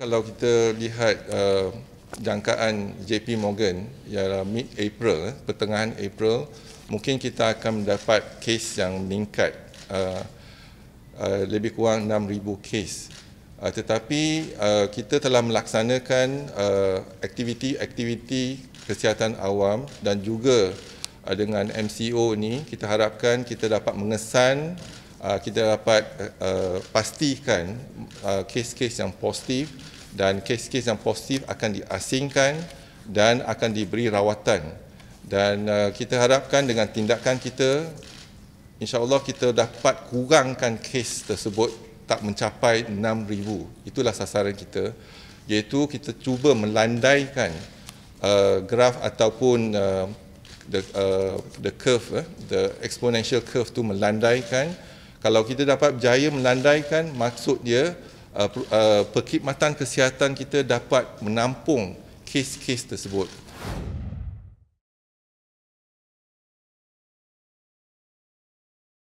kalau kita lihat uh, jangkaan JP Morgan ialah mid April eh, pertengahan April mungkin kita akan mendapat kes yang meningkat uh, uh, lebih kurang 6000 kes uh, tetapi uh, kita telah melaksanakan uh, aktiviti-aktiviti kesihatan awam dan juga uh, dengan MCO ini kita harapkan kita dapat mengesan uh, kita dapat uh, pastikan uh, kes-kes yang positif dan kes-kes yang positif akan diasingkan dan akan diberi rawatan dan uh, kita harapkan dengan tindakan kita insyaallah kita dapat kurangkan kes tersebut tak mencapai 6000 itulah sasaran kita iaitu kita cuba melandaikan uh, graf ataupun uh, the uh, the curve uh, the exponential curve tu melandaikan kalau kita dapat berjaya melandaikan maksud dia Uh, uh, perkhidmatan kesihatan kita dapat menampung kes-kes tersebut